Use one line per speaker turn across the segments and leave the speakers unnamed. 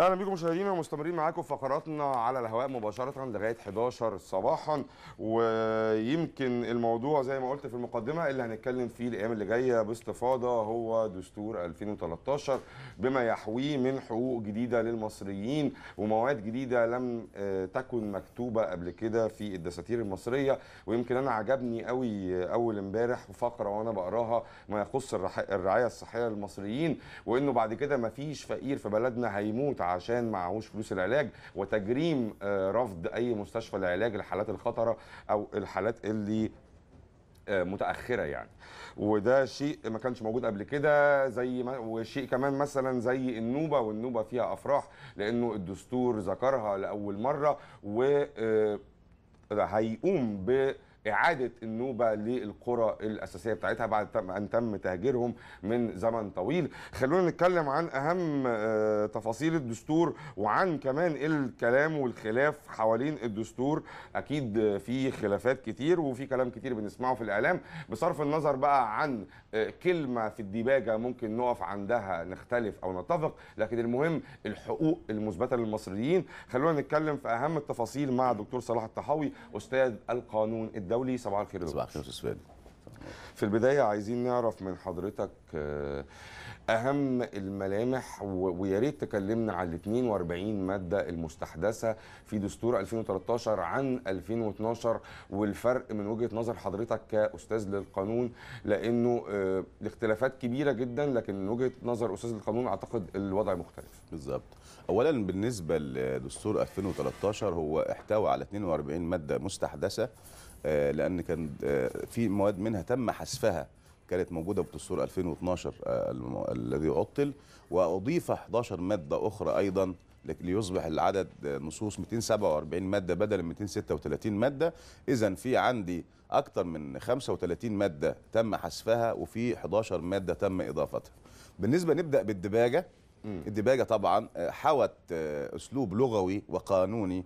اهلا بيكم مشاهدينا ومستمرين معاكم في فقراتنا على الهواء مباشره لغايه 11 صباحا ويمكن الموضوع زي ما قلت في المقدمه اللي هنتكلم فيه الايام اللي جايه باستفاضه هو دستور 2013 بما يحويه من حقوق جديده للمصريين ومواد جديده لم آه، تكن مكتوبه قبل كده في الدساتير المصريه ويمكن انا عجبني قوي آه، اول امبارح فقره وانا بقراها ما يخص الرعايه الصحيه للمصريين وانه بعد كده ما فيش فقير في بلدنا هيموت عشان معهوش فلوس العلاج وتجريم آه، رفض اي مستشفى لعلاج الحالات الخطره او الحالات اللي آه، متاخره يعني وده شيء ما كانش موجود قبل كده زي ما وشيء كمان مثلا زي النوبه والنوبه فيها افراح لانه الدستور ذكرها لاول مره و آه، هيقوم ب اعاده النوبه للقرى الاساسيه بتاعتها بعد ان تم تهجيرهم من زمن طويل خلونا نتكلم عن اهم آه، تفاصيل الدستور وعن كمان الكلام والخلاف حوالين الدستور اكيد في خلافات كتير وفي كلام كتير بنسمعه في الاعلام بصرف النظر بقى عن آه، كلمه في الديباجه ممكن نقف عندها نختلف او نتفق لكن المهم الحقوق المثبته للمصريين خلونا نتكلم في اهم التفاصيل مع دكتور صلاح الطحاوي استاذ القانون الدولي صباح الخير صباح الخير استاذ في البداية عايزين نعرف من حضرتك آه، أهم الملامح ويا ريت تكلمنا على ال 42 مادة المستحدثة في دستور 2013 عن 2012 والفرق من وجهة نظر حضرتك كأستاذ للقانون لأنه آه، الاختلافات كبيرة جدا لكن من وجهة نظر أستاذ القانون
أعتقد الوضع مختلف. بالظبط. أولا بالنسبة لدستور 2013 هو احتوى على 42 مادة مستحدثة آه، لان كان آه، في مواد منها تم حذفها كانت موجوده بدستور 2012 آه، الذي عطل واضيف 11 ماده اخرى ايضا ليصبح العدد نصوص 247 ماده بدل 236 ماده اذا في عندي اكثر من 35 ماده تم حذفها وفي 11 ماده تم اضافتها بالنسبه نبدا بالدباجه الدباجه طبعا حوت اسلوب لغوي وقانوني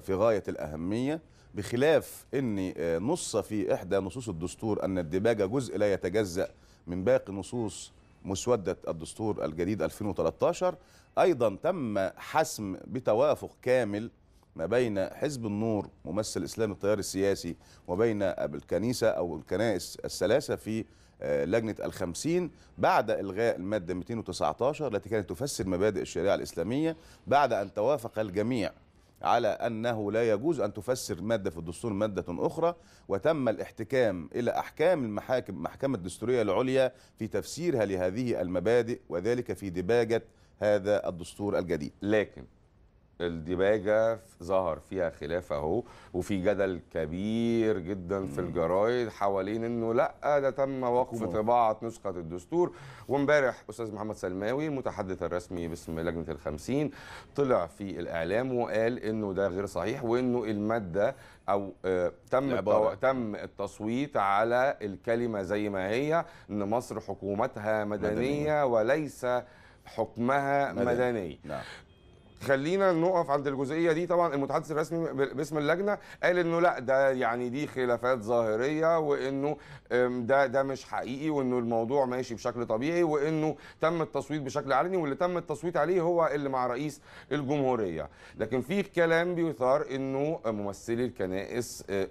في غايه الاهميه بخلاف ان آه، نص في احدى نصوص الدستور ان الدباجه جزء لا يتجزا من باقي نصوص مسوده الدستور الجديد 2013 ايضا تم حسم بتوافق كامل ما بين حزب النور ممثل اسلام التيار السياسي وبين الكنيسه او الكنائس الثلاثه في آه، لجنه الخمسين بعد الغاء الماده 219 التي كانت تفسر مبادئ الشريعه الاسلاميه بعد ان توافق الجميع على أنه لا يجوز أن تفسر مادة في الدستور مادة أخرى وتم الاحتكام إلى أحكام المحاكم المحكمة الدستورية العليا في تفسيرها لهذه المبادئ وذلك في دباجة هذا الدستور الجديد لكن الديباجه
ظهر فيها خلاف اهو وفي جدل كبير جدا في الجرايد حوالين انه لا ده تم وقف طباعه نسخه الدستور وامبارح استاذ محمد سلماوي المتحدث الرسمي باسم لجنه الخمسين طلع في الاعلام وقال انه ده غير صحيح وانه الماده او آه، تم تم التصويت على الكلمه زي ما هي ان مصر حكومتها مدنيه, مدنية. وليس حكمها مدني, مدني. نعم. خلينا نقف عند الجزئيه دي طبعا المتحدث الرسمي باسم اللجنه قال انه لا ده يعني دي خلافات ظاهريه وانه ده ده مش حقيقي وانه الموضوع ماشي بشكل طبيعي وانه تم التصويت بشكل علني واللي تم التصويت عليه هو اللي مع رئيس الجمهوريه لكن في كلام بيثار انه ممثلي الكنائس آه،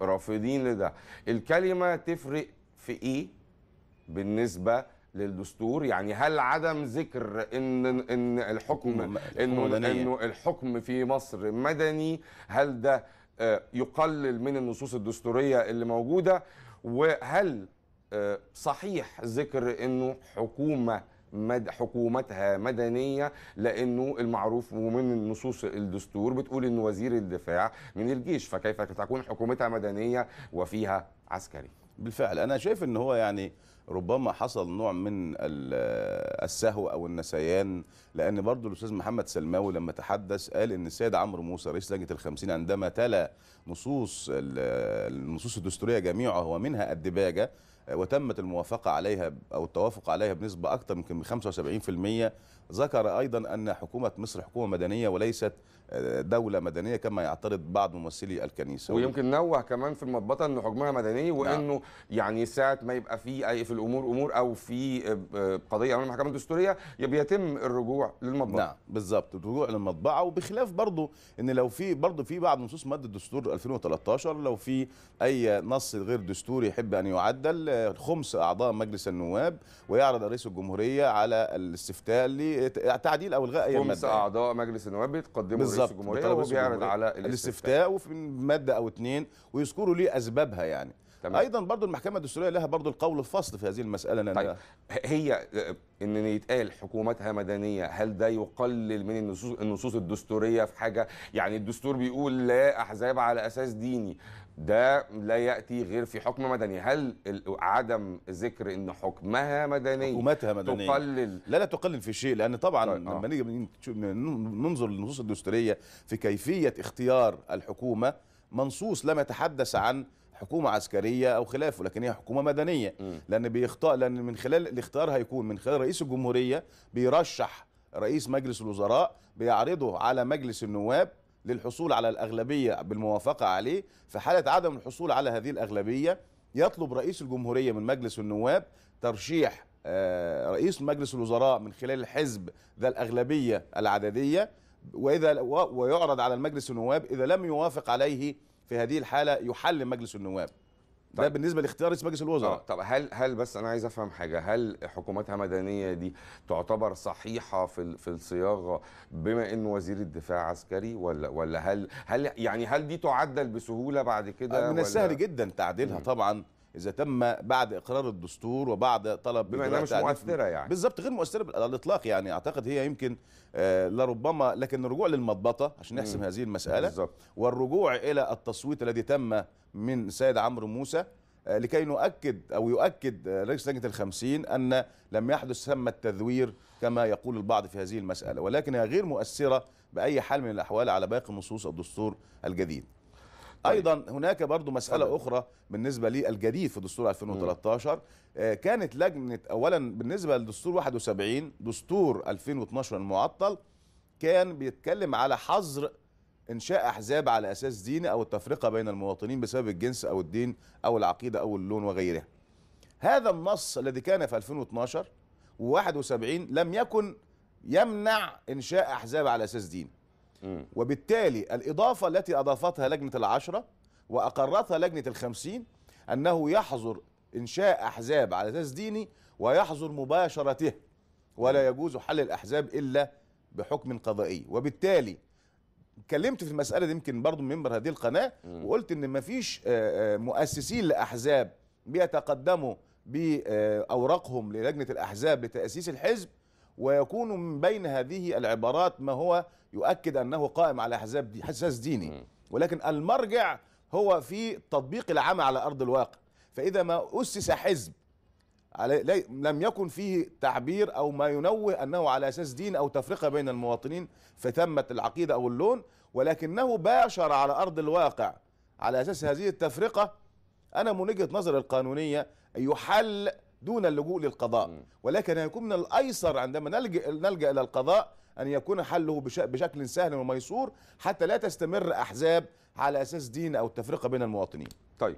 رافضين لده الكلمه تفرق في ايه بالنسبه للدستور يعني هل عدم ذكر ان ان الحكم انه انه الحكم في مصر مدني هل ده آه، يقلل من النصوص الدستوريه اللي موجوده وهل آه، صحيح ذكر انه حكومه مد حكومتها مدنيه لانه المعروف ومن نصوص الدستور بتقول ان وزير الدفاع من الجيش فكيف تكون حكومتها مدنيه وفيها عسكري
بالفعل انا شايف ان هو يعني ربما حصل نوع من السهو او النسيان لان برضه الاستاذ محمد سلماوي لما تحدث قال ان السيد عمرو موسى رئيس لجنه الخمسين عندما تلا نصوص النصوص الدستوريه جميعها ومنها الدباجه وتمت الموافقة عليها أو التوافق عليها بنسبة أكثر من 75% ذكر أيضا أن حكومة مصر حكومة مدنية وليست دوله مدنيه كما يعترض بعض ممثلي الكنيسه ويمكن نوه كمان في المطبطه ان حجمها مدني وانه
نعم. يعني ساعه ما يبقى في اي في الامور امور او في آه، آه، قضيه امام المحكمه الدستوريه
بيتم الرجوع للمطبعه نعم بالظبط الرجوع للمطبعه وبخلاف برضو ان لو في برضو في بعض نصوص ماده الدستور 2013 لو في اي نص غير دستوري يحب ان يعدل آه، خمس اعضاء مجلس النواب ويعرض رئيس الجمهوريه على الاستفتاء لتعديل او الغاء اي ماده خمس اعضاء مجلس النواب بيتقدموا رئيس الجمهوريه وبيعرض على الاستفتاء, وفي ماده او اثنين ويذكروا ليه اسبابها يعني تمام. ايضا برضو المحكمه الدستوريه لها برضو القول الفصل في هذه المساله طيب. هي آه، ان يتقال
حكومتها مدنيه هل ده يقلل من النصوص النصوص الدستوريه في حاجه يعني الدستور بيقول لا احزاب على اساس ديني ده لا ياتي غير في حكم مدني هل عدم ذكر ان حكمها مدني حكومتها مدنية تقلل لا لا
تقلل في شيء لان طبعا طيب، آه. لما نيجي ننظر للنصوص الدستوريه في كيفيه اختيار الحكومه منصوص لم يتحدث عن حكومه عسكريه او خلافه لكن هي حكومه مدنيه لان بيختار لان من خلال الاختيار هيكون من خلال رئيس الجمهوريه بيرشح رئيس مجلس الوزراء بيعرضه على مجلس النواب للحصول على الاغلبيه بالموافقه عليه في حاله عدم الحصول على هذه الاغلبيه يطلب رئيس الجمهوريه من مجلس النواب ترشيح آه، رئيس مجلس الوزراء من خلال الحزب ذا الاغلبيه العدديه واذا ويعرض على المجلس النواب اذا لم يوافق عليه في هذه الحاله يحل مجلس النواب طيب. ده بالنسبه لاختيار رئيس مجلس الوزراء آه. طب هل هل بس انا عايز افهم حاجه هل حكوماتها مدنيه دي
تعتبر صحيحه في في الصياغه بما ان وزير الدفاع عسكري ولا ولا
هل هل يعني هل دي تعدل بسهوله بعد كده آه، من السهل جدا تعديلها طبعا اذا تم بعد اقرار الدستور وبعد طلب بما انها مش مؤثره يعني بالظبط غير مؤثره على الاطلاق يعني اعتقد هي يمكن آه، لربما لكن الرجوع للمضبطه عشان نحسم هذه المساله بالزبط. والرجوع الى التصويت الذي تم من السيد عمرو موسى آه، لكي نؤكد او يؤكد آه، رئيس لجنه الخمسين ان لم يحدث ثم التذوير كما يقول البعض في هذه المساله ولكنها غير مؤثره باي حال من الاحوال على باقي نصوص الدستور الجديد طيب. ايضا هناك برضو مساله طبعا. اخرى بالنسبه للجديد في دستور 2013 آه كانت لجنه اولا بالنسبه لدستور 71 دستور 2012 المعطل كان بيتكلم على حظر انشاء احزاب على اساس ديني او التفرقه بين المواطنين بسبب الجنس او الدين او العقيده او اللون وغيرها هذا النص الذي كان في 2012 و71 لم يكن يمنع انشاء احزاب على اساس ديني وبالتالي الإضافة التي أضافتها لجنة العشرة وأقرتها لجنة الخمسين أنه يحظر إنشاء أحزاب على أساس ديني ويحظر مباشرته ولا يجوز حل الأحزاب إلا بحكم قضائي وبالتالي اتكلمت في المسألة دي يمكن برضو من منبر هذه القناة وقلت إن مفيش آه، آه، مؤسسين لأحزاب بيتقدموا بأوراقهم للجنة الأحزاب لتأسيس الحزب ويكون من بين هذه العبارات ما هو يؤكد انه قائم على حساب دي حساس ديني ولكن المرجع هو في تطبيق العمى على ارض الواقع فاذا ما اسس حزب علي لم يكن فيه تعبير او ما ينوه انه على اساس دين او تفرقه بين المواطنين فتمت العقيده او اللون ولكنه باشر على ارض الواقع على اساس هذه التفرقه انا من وجهه نظر القانونيه يحل دون اللجوء للقضاء ولكن هيكون من الايسر عندما نلجا نلجا الى القضاء أن يكون حله بشكل سهل وميسور حتى لا تستمر أحزاب على أساس دين أو التفرقة بين المواطنين طيب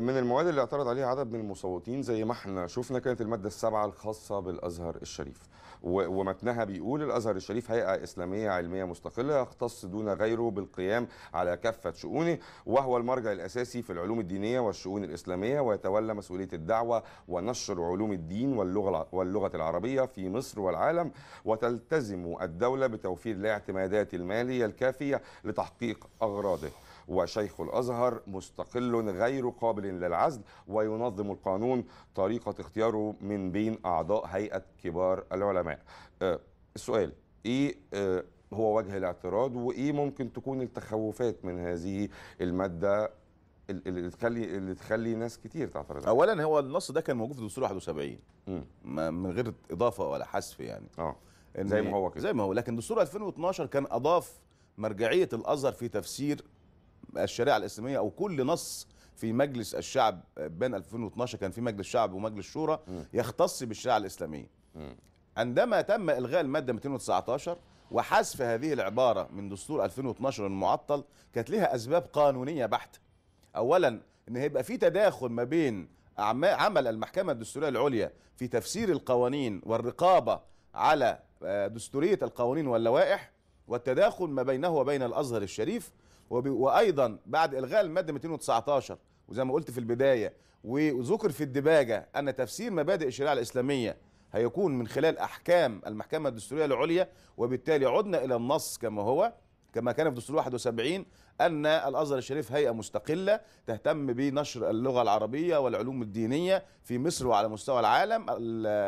من المواد اللي
اعترض عليها عدد من المصوتين زي ما احنا شفنا كانت الماده السابعه الخاصه بالازهر الشريف ومتنها بيقول الازهر الشريف هيئه اسلاميه علميه مستقله يختص دون غيره بالقيام على كافه شؤونه وهو المرجع الاساسي في العلوم الدينيه والشؤون الاسلاميه ويتولى مسؤوليه الدعوه ونشر علوم الدين واللغه واللغه العربيه في مصر والعالم وتلتزم الدوله بتوفير الاعتمادات الماليه الكافيه لتحقيق اغراضه وشيخ الأزهر مستقل غير قابل للعزل وينظم القانون طريقة اختياره من بين أعضاء هيئة كبار العلماء أه، السؤال إيه أه، هو وجه الاعتراض وإيه ممكن تكون التخوفات من هذه المادة اللي تخلي اللي تخلي ناس كتير
تعترض اولا هو النص ده كان موجود في دستور 71 من غير اضافه ولا حذف يعني اه زي ما هو كده زي ما هو لكن دستور 2012 كان اضاف مرجعيه الازهر في تفسير الشريعه الاسلاميه او كل نص في مجلس الشعب بين 2012 كان في مجلس شعب ومجلس شورى يختص بالشريعه الاسلاميه عندما تم الغاء الماده 219 وحذف هذه العباره من دستور 2012 المعطل كانت لها اسباب قانونيه بحته اولا ان هيبقى في تداخل ما بين عمل المحكمه الدستوريه العليا في تفسير القوانين والرقابه على آه، دستوريه القوانين واللوائح والتداخل ما بينه وبين الازهر الشريف وايضا بعد الغاء الماده 219 وزي ما قلت في البدايه وذكر في الدباجه ان تفسير مبادئ الشريعه الاسلاميه هيكون من خلال احكام المحكمه الدستوريه العليا وبالتالي عدنا الى النص كما هو كما كان في دستور 71 ان الازهر الشريف هيئه مستقله تهتم بنشر اللغه العربيه والعلوم الدينيه في مصر وعلى مستوى العالم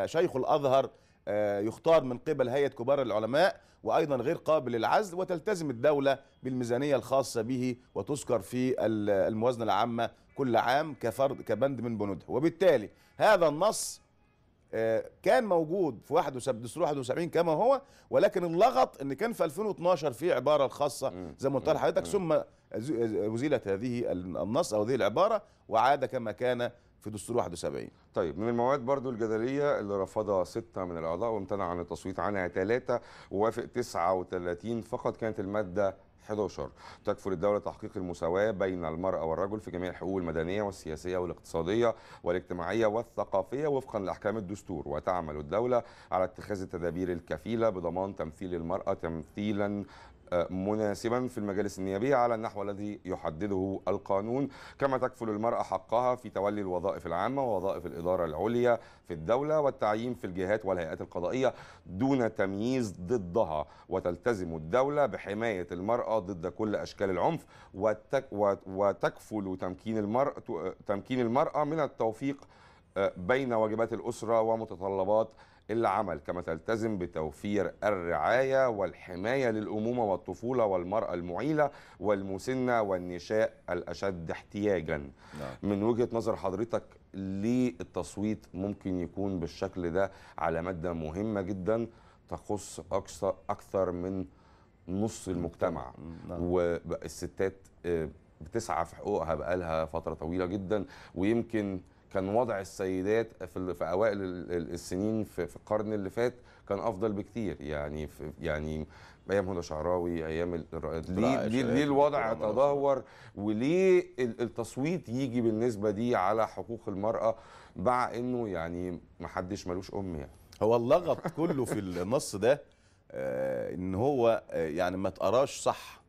شيخ الازهر آه، يختار من قبل هيئة كبار العلماء وأيضا غير قابل للعزل وتلتزم الدولة بالميزانية الخاصة به وتذكر في الموازنة العامة كل عام كفرد كبند من بنودها وبالتالي هذا النص آه، كان موجود في 71 دستور 71 كما هو ولكن اللغط ان كان في 2012 في عباره خاصه زي ما قلت لحضرتك ثم ازيلت هذه النص او هذه العباره وعاد كما كان في دستور 71 طيب من المواد برضو الجدلية اللي رفضها ستة من الأعضاء وامتنع عن
التصويت عنها ثلاثة ووافق 39 فقط كانت المادة 11 تكفل الدولة تحقيق المساواة بين المرأة والرجل في جميع الحقوق المدنية والسياسية والاقتصادية والاجتماعية والثقافية وفقا لأحكام الدستور وتعمل الدولة على اتخاذ التدابير الكفيلة بضمان تمثيل المرأة تمثيلا مناسبا في المجالس النيابية على النحو الذي يحدده القانون كما تكفل المرأة حقها في تولي الوظائف العامة ووظائف الإدارة العليا في الدولة والتعيين في الجهات والهيئات القضائية دون تمييز ضدها وتلتزم الدولة بحماية المرأة ضد كل أشكال العنف وتكفل تمكين المرأة, تمكين المرأة من التوفيق آه، بين واجبات الأسرة ومتطلبات العمل كما تلتزم بتوفير الرعاية والحماية للأمومة والطفولة والمرأة المعيلة والمسنة والنشاء الأشد احتياجا نعم. من وجهة نظر حضرتك ليه التصويت ممكن يكون بالشكل ده على مادة مهمة جدا تخص أكثر, من نص المجتمع نعم. والستات آه، بتسعى في حقوقها بقالها فترة طويلة جدا ويمكن كان وضع السيدات في في اوائل السنين في القرن اللي فات كان افضل بكتير يعني في يعني ايام هدى شعراوي ايام ليه ليه, ليه الوضع تدهور وليه التصويت يجي بالنسبه دي على حقوق
المراه مع انه يعني ما حدش ملوش ام يعني هو اللغط كله في النص ده آه، ان هو آه، يعني ما تقراش صح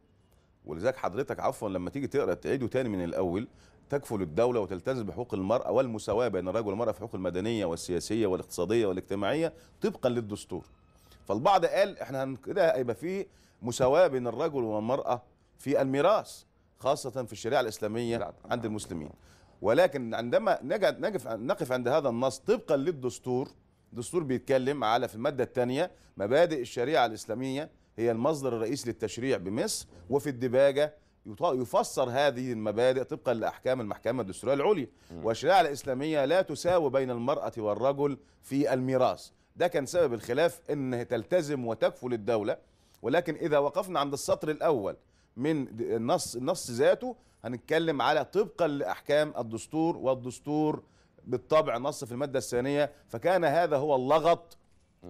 ولذلك حضرتك عفوا لما تيجي تقرا تعيده تاني من الاول تكفل الدولة وتلتزم بحقوق المرأة والمساواة بين الرجل والمرأة في حقوق المدنية والسياسية والاقتصادية والاجتماعية طبقا للدستور فالبعض قال احنا كده هيبقى في مساواة بين الرجل والمرأة في الميراث خاصة في الشريعة الإسلامية عند المسلمين ولكن عندما نقف, نقف عند هذا النص طبقا للدستور الدستور بيتكلم على في المادة الثانية مبادئ الشريعة الإسلامية هي المصدر الرئيسي للتشريع بمصر وفي الدباجة يفسر هذه المبادئ طبقا لاحكام المحكمه الدستوريه العليا والشريعه الاسلاميه لا تساوي بين المراه والرجل في الميراث ده كان سبب الخلاف ان تلتزم وتكفل الدوله ولكن اذا وقفنا عند السطر الاول من النص النص ذاته هنتكلم على طبقا لاحكام الدستور والدستور بالطبع نص في الماده الثانيه فكان هذا هو اللغط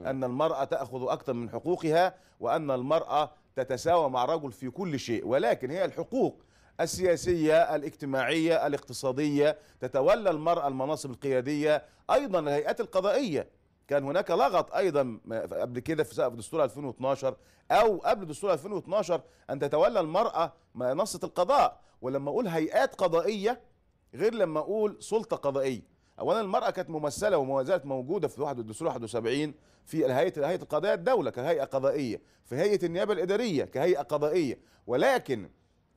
أن المرأة تأخذ أكثر من حقوقها وأن المرأة تتساوى مع الرجل في كل شيء ولكن هي الحقوق السياسية الاجتماعية الاقتصادية تتولى المرأة المناصب القيادية أيضا الهيئات القضائية كان هناك لغط ايضا قبل كده في دستور 2012 او قبل دستور 2012 ان تتولى المراه منصه القضاء ولما اقول هيئات قضائيه غير لما اقول سلطه قضائيه اولا المراه كانت ممثله وما زالت موجوده في واحد الدستور 71 في الهيئه هيئه القضايا الدوله كهيئه قضائيه في هيئه النيابه الاداريه كهيئه قضائيه ولكن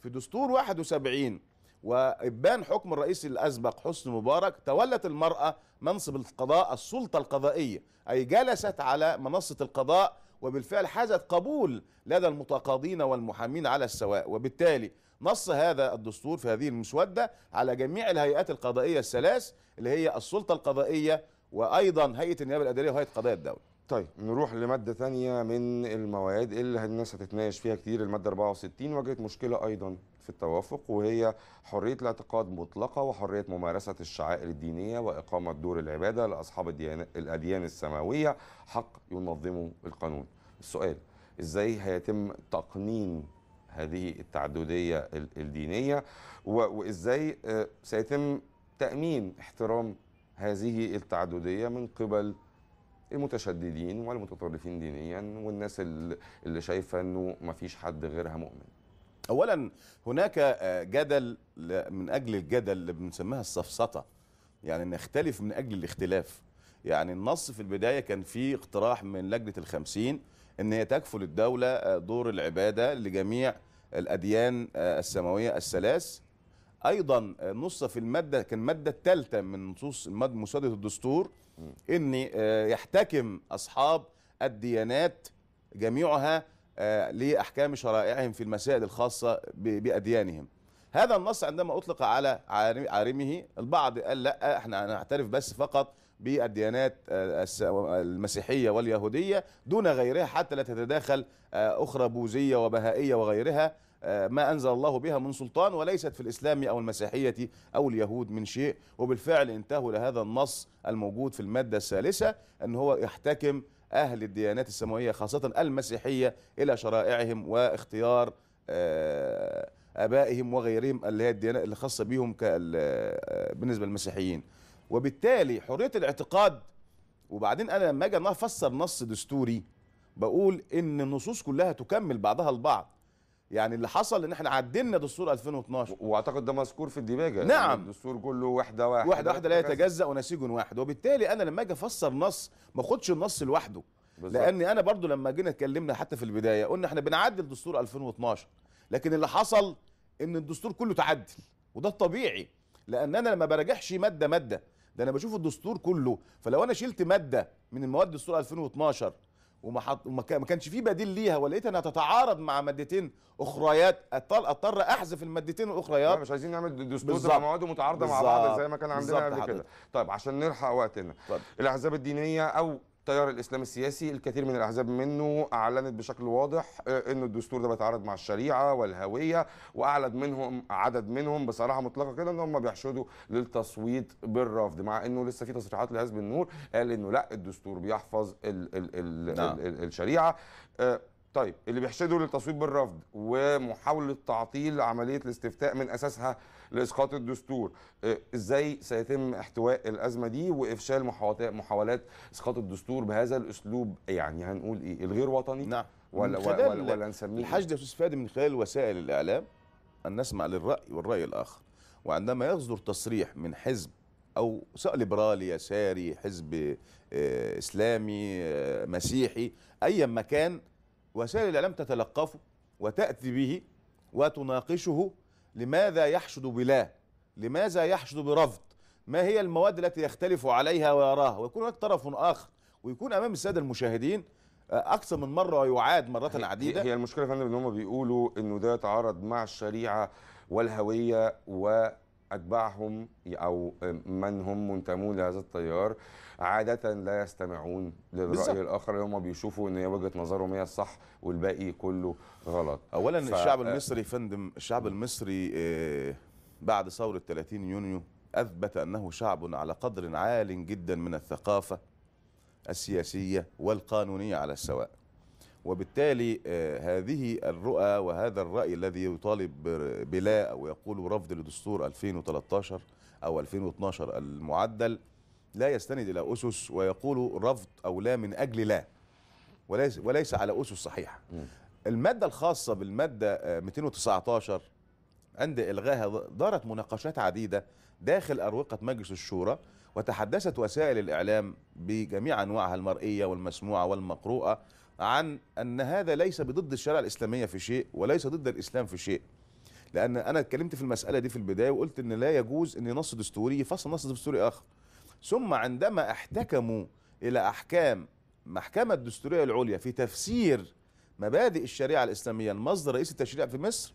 في دستور 71 وابان حكم الرئيس الاسبق حسني مبارك تولت المراه منصب القضاء السلطه القضائيه اي جلست على منصه القضاء وبالفعل حازت قبول لدى المتقاضين والمحامين على السواء وبالتالي نص هذا الدستور في هذه المسودة على جميع الهيئات القضائية الثلاث اللي هي السلطة القضائية وأيضا هيئة النيابة الأدارية وهيئة قضايا الدولة طيب نروح
لمادة ثانية من المواد اللي الناس هتتناقش فيها كتير المادة 64 واجهت مشكلة أيضا في التوافق وهي حرية الاعتقاد مطلقة وحرية ممارسة الشعائر الدينية وإقامة دور العبادة لأصحاب الأديان السماوية حق ينظمه القانون السؤال إزاي هيتم تقنين هذه التعددية الدينية وإزاي آه، سيتم تأمين احترام هذه التعددية من قبل المتشددين والمتطرفين
دينيا والناس اللي شايفه انه ما فيش حد غيرها مؤمن اولا هناك آه، جدل من اجل الجدل اللي بنسميها السفسطه يعني نختلف من اجل الاختلاف يعني النص في البدايه كان فيه اقتراح من لجنه الخمسين ان هي تكفل الدوله آه، دور العباده لجميع الاديان آه، السماويه الثلاث ايضا نص في الماده كان الماده الثالثه من نصوص مسوده الدستور ان يحتكم اصحاب الديانات جميعها آه، لأحكام شرائعهم في المسائل الخاصة بأديانهم هذا النص عندما أطلق على عارمه البعض قال لا احنا نعترف بس فقط بالديانات آه، المسيحية واليهودية دون غيرها حتى لا تتداخل آه، أخرى بوذية وبهائية وغيرها ما أنزل الله بها من سلطان وليست في الإسلام أو المسيحية أو اليهود من شيء وبالفعل انتهوا لهذا النص الموجود في المادة الثالثة أن هو يحتكم أهل الديانات السماوية خاصة المسيحية إلى شرائعهم واختيار آه، أبائهم وغيرهم اللي هي الديانات الخاصة بيهم آه، بالنسبة للمسيحيين وبالتالي حرية الاعتقاد وبعدين أنا لما أجي أفسر نص دستوري بقول إن النصوص كلها تكمل بعضها البعض يعني اللي حصل ان احنا عدلنا دستور 2012 واعتقد ده مذكور في الديباجه يعني نعم يعني الدستور كله وحده واحده واحده واحده لا يتجزا ونسيج واحد وبالتالي انا لما اجي افسر نص ما اخدش النص لوحده بالزبط. لان انا برضو لما جينا اتكلمنا حتى في البدايه قلنا احنا بنعدل دستور 2012 لكن اللي حصل ان الدستور كله تعدل وده الطبيعي لان انا لما براجعش ماده ماده ده انا بشوف الدستور كله فلو انا شلت ماده من المواد دستور 2012 وما حط وما كانش في بديل ليها ولقيت انها تتعارض مع مادتين اخريات اضطر اضطر احذف المادتين الاخريات مش عايزين نعمل دستور مواد متعارضه مع بعض زي ما كان عندنا قبل كده
طيب عشان نلحق وقتنا طيب. الاحزاب الدينيه او التيار الاسلامي السياسي الكثير من الاحزاب منه اعلنت بشكل واضح آه، ان الدستور ده بيتعارض مع الشريعه والهويه واعلن منهم عدد منهم بصراحه مطلقه كده ان هم بيحشدوا للتصويت بالرفض مع انه لسه في تصريحات لحزب النور قال انه لا الدستور بيحفظ الـ الـ الـ نعم. الـ الـ الشريعه آه، طيب اللي بيحشدوا للتصويت بالرفض ومحاوله تعطيل عمليه الاستفتاء من اساسها لاسقاط الدستور آه، ازاي سيتم احتواء الازمه دي وافشال محاولات اسقاط الدستور بهذا الاسلوب يعني هنقول
ايه الغير وطني نعم ولا ولا, ولا, ولا نسميه الحشد استفاد من خلال وسائل الاعلام ان نسمع للراي والراي الاخر وعندما يصدر تصريح من حزب او سواء ليبرالي يساري حزب آه، اسلامي آه، مسيحي ايا ما كان وسائل الاعلام تتلقفه وتاتي به وتناقشه لماذا يحشد بلا لماذا يحشد برفض ما هي المواد التي يختلف عليها ويراها ويكون هناك طرف آخر ويكون أمام السادة المشاهدين اكثر آه، من مره ويعاد مرات عديده هي
المشكله يا فندم ان هم بيقولوا انه ده تعارض مع الشريعه والهويه و أتباعهم أو من هم منتمون لهذا التيار عادة لا يستمعون للرأي بالزبط. الآخر هم بيشوفوا
أن هي وجهة نظرهم هي الصح والباقي كله غلط أولا ف... الشعب المصري فندم الشعب المصري آه، بعد ثورة 30 يونيو أثبت أنه شعب على قدر عال جدا من الثقافة السياسية والقانونية على السواء وبالتالي آه، هذه الرؤى وهذا الرأي الذي يطالب بلا أو يقول رفض لدستور 2013 أو 2012 المعدل لا يستند إلى أسس ويقول رفض أو لا من أجل لا وليس, وليس على أسس صحيحة المادة الخاصة بالمادة 219 آه، عند إلغاها دارت مناقشات عديدة داخل أروقة مجلس الشورى وتحدثت وسائل الإعلام بجميع أنواعها المرئية والمسموعة والمقروءة عن أن هذا ليس بضد الشريعة الإسلامية في شيء وليس ضد الإسلام في شيء لأن أنا اتكلمت في المسألة دي في البداية وقلت أن لا يجوز أن نص دستوري يفصل نص دستوري آخر ثم عندما احتكموا إلى أحكام محكمة الدستورية العليا في تفسير مبادئ الشريعة الإسلامية المصدر رئيسي التشريع في مصر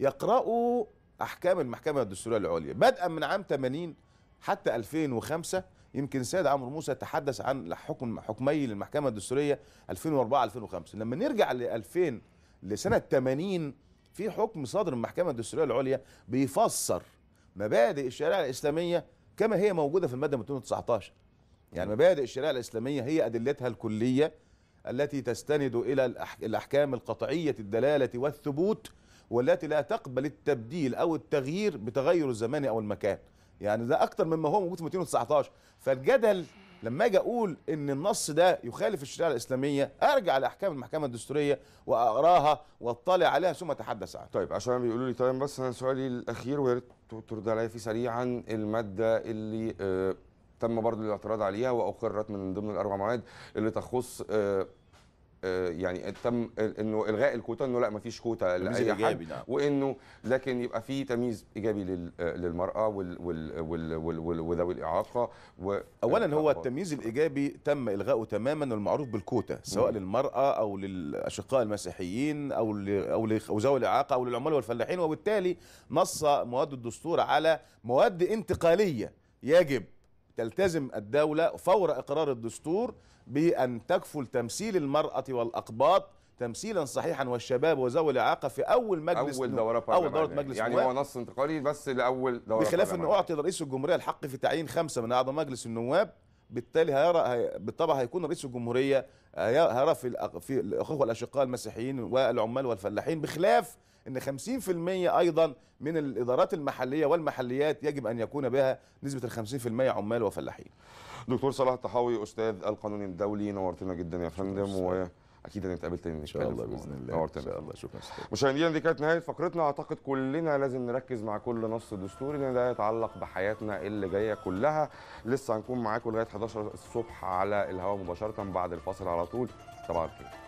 يقرأوا أحكام المحكمة الدستورية العليا بدءا من عام 80 حتى 2005 يمكن السيد عمرو موسى تحدث عن حكم حكمي للمحكمه الدستوريه 2004 2005 لما نرجع ل 2000 لسنه 80 في حكم صادر من المحكمه الدستوريه العليا بيفسر مبادئ الشريعه الاسلاميه كما هي موجوده في الماده 219 يعني مبادئ الشريعه الاسلاميه هي ادلتها الكليه التي تستند الى الاحكام القطعيه الدلاله والثبوت والتي لا تقبل التبديل او التغيير بتغير الزمان او المكان يعني ده اكتر مما هو موجود في 219 فالجدل لما اجي اقول ان النص ده يخالف الشريعه الاسلاميه ارجع لاحكام المحكمه الدستوريه واقراها واطلع عليها ثم اتحدث عنها. طيب عشان
بيقولوا لي طيب بس انا سؤالي الاخير ويا ريت ترد عليا فيه سريعا الماده اللي آه تم برضه الاعتراض عليها واقرت من ضمن الاربع مواد اللي تخص آه آه، يعني تم انه الغاء الكوتا انه لا ما فيش كوتا لاي حد نعم. وانه لكن يبقى في تمييز ايجابي للمراه وذوي
الاعاقه و اولا هو التمييز الايجابي تم الغائه تماما والمعروف بالكوتا سواء للمراه او للاشقاء المسيحيين او او لذوي الاعاقه او للعمال والفلاحين وبالتالي نص مواد الدستور على مواد انتقاليه يجب تلتزم الدولة فور إقرار الدستور بأن تكفل تمثيل المرأة والأقباط تمثيلا صحيحا والشباب وذوي الاعاقه في اول مجلس اول دوره برلمانيه اول دوره مجلس يعني هو نص
انتقالي بس لاول دوره بخلاف انه
اعطي رئيس الجمهوريه الحق في تعيين خمسه من اعضاء مجلس النواب بالتالي هيرى بالطبع هيكون رئيس الجمهوريه هيرى في الاخوه والاشقاء المسيحيين والعمال والفلاحين بخلاف ان 50% ايضا من الادارات المحليه والمحليات يجب ان يكون بها نسبه ال 50% عمال وفلاحين. دكتور صلاح الطحاوي استاذ القانون
الدولي نورتنا جدا يا فندم و اكيد هنتقابل تاني ان شاء الله باذن الله نورتنا ان شاء الله شكرا مشاهدينا دي كانت نهايه فقرتنا اعتقد كلنا لازم نركز مع كل نص دستوري لان ده يتعلق بحياتنا اللي جايه كلها لسه هنكون معاكم لغايه 11 الصبح على الهواء مباشره بعد الفاصل على طول طبعا كده